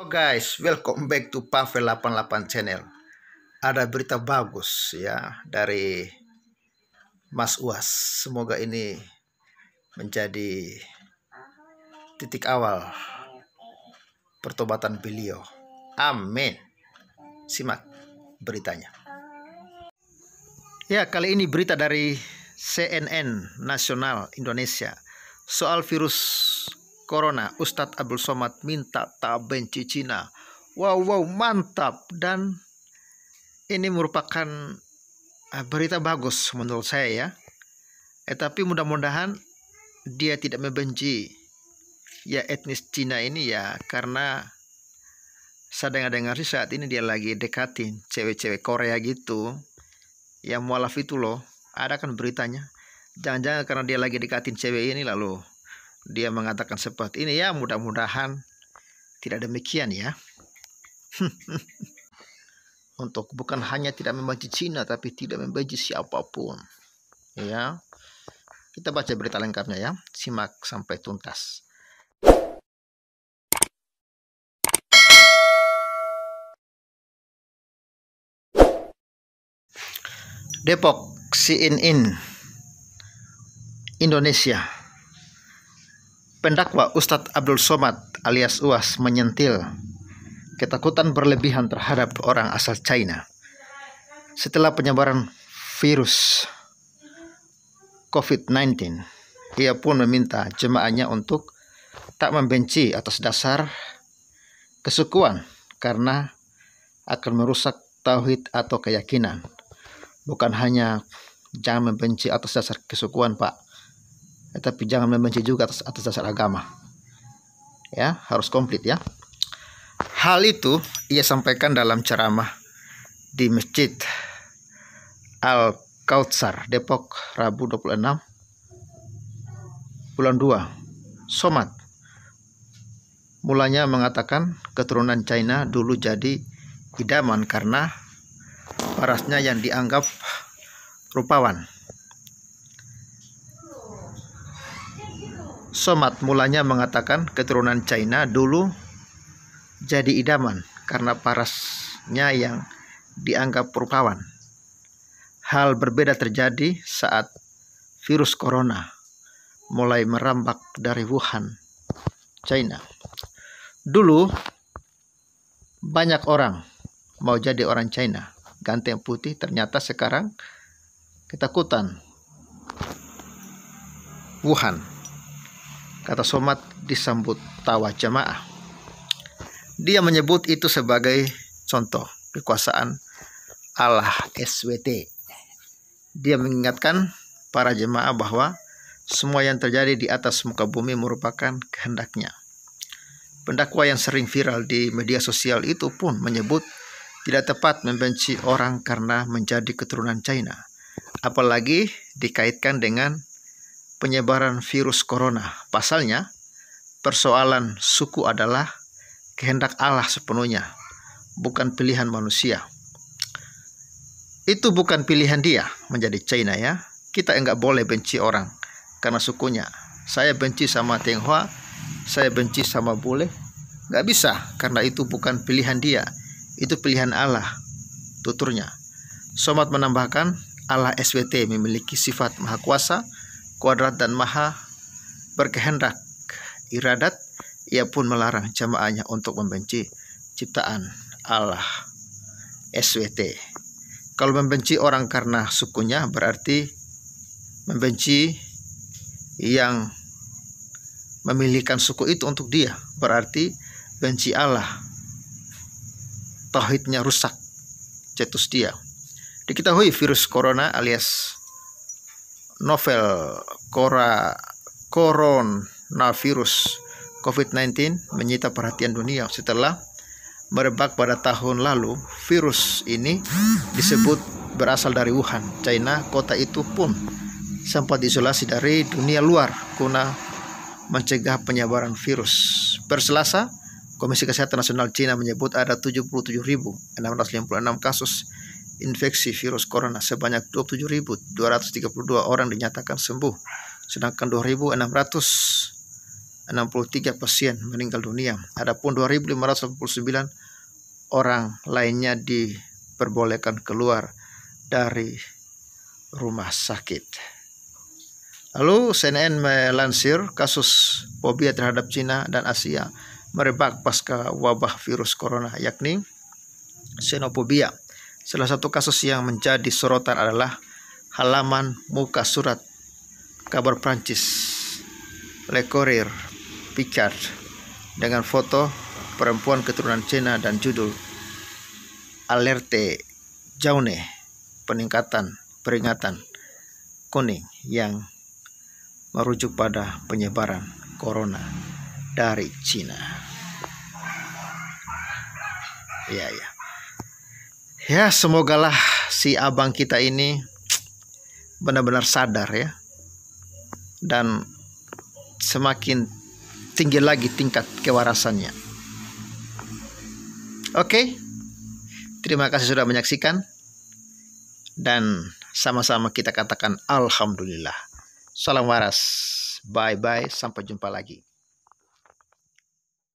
Halo guys, welcome back to Pavel 88 channel. Ada berita bagus ya dari Mas Uas. Semoga ini menjadi titik awal pertobatan beliau. Amin. Simak beritanya. Ya, kali ini berita dari CNN Nasional Indonesia soal virus Corona, Ustadz Abdul Somad minta tak benci Cina. Wow, wow, mantap. Dan ini merupakan eh, berita bagus menurut saya ya. Eh, tapi mudah-mudahan dia tidak membenci ya etnis Cina ini ya karena saya dengar-dengar sih saat ini dia lagi dekatin cewek-cewek Korea gitu yang mualaf itu loh ada kan beritanya jangan-jangan karena dia lagi dekatin cewek ini lalu dia mengatakan seperti ini ya mudah-mudahan tidak demikian ya untuk bukan hanya tidak membenci Cina tapi tidak membenci siapapun ya kita baca berita lengkapnya ya simak sampai tuntas Depok, CNN, Indonesia. Pendakwa Ustadz Abdul Somad alias Uas menyentil ketakutan berlebihan terhadap orang asal China. Setelah penyebaran virus COVID-19, ia pun meminta jemaahnya untuk tak membenci atas dasar kesukuan karena akan merusak tauhid atau keyakinan. Bukan hanya jangan membenci atas dasar kesukuan, Pak Ya, tapi jangan membenci juga atas, atas dasar agama ya harus komplit ya hal itu ia sampaikan dalam ceramah di masjid Al Kautsar Depok Rabu 26 bulan 2 Somat mulanya mengatakan keturunan China dulu jadi idaman karena parasnya yang dianggap rupawan Somat mulanya mengatakan keturunan China dulu jadi idaman karena parasnya yang dianggap rupawan. Hal berbeda terjadi saat virus corona mulai merambak dari Wuhan, China. Dulu banyak orang mau jadi orang China, ganteng putih, ternyata sekarang ketakutan Wuhan. Kata somat disambut tawa jemaah. Dia menyebut itu sebagai contoh kekuasaan Allah SWT. Dia mengingatkan para jemaah bahwa semua yang terjadi di atas muka bumi merupakan kehendaknya. Pendakwa yang sering viral di media sosial itu pun menyebut tidak tepat membenci orang karena menjadi keturunan China, apalagi dikaitkan dengan penyebaran virus corona. Pasalnya, persoalan suku adalah kehendak Allah sepenuhnya, bukan pilihan manusia. Itu bukan pilihan dia menjadi China ya. Kita enggak boleh benci orang karena sukunya. Saya benci sama Tionghoa, saya benci sama bule. Enggak bisa karena itu bukan pilihan dia. Itu pilihan Allah. Tuturnya. Somat menambahkan Allah SWT memiliki sifat maha kuasa kuadrat dan maha berkehendak iradat ia pun melarang jamaahnya untuk membenci ciptaan Allah SWT kalau membenci orang karena sukunya berarti membenci yang memilihkan suku itu untuk dia berarti benci Allah tauhidnya rusak cetus dia diketahui virus corona alias novel Cora coronavirus COVID-19 menyita perhatian dunia setelah merebak pada tahun lalu. Virus ini disebut berasal dari Wuhan, China. Kota itu pun sempat diisolasi dari dunia luar guna mencegah penyebaran virus. Perselasa, Komisi Kesehatan Nasional Cina menyebut ada 77.656 kasus infeksi virus corona sebanyak 27.232 orang dinyatakan sembuh, sedangkan 2.663 pasien meninggal dunia. Adapun 2.589 orang lainnya diperbolehkan keluar dari rumah sakit. Lalu CNN melansir kasus fobia terhadap Cina dan Asia merebak pasca wabah virus corona yakni xenophobia. Salah satu kasus yang menjadi sorotan adalah halaman muka surat kabar Prancis Le Courrier Picard dengan foto perempuan keturunan Cina dan judul Alerte Jaune peningkatan peringatan kuning yang merujuk pada penyebaran corona dari Cina. Iya, yeah, iya. Yeah. Ya semogalah si abang kita ini benar-benar sadar ya dan semakin tinggi lagi tingkat kewarasannya. Oke, terima kasih sudah menyaksikan dan sama-sama kita katakan alhamdulillah. Salam waras. Bye bye, sampai jumpa lagi.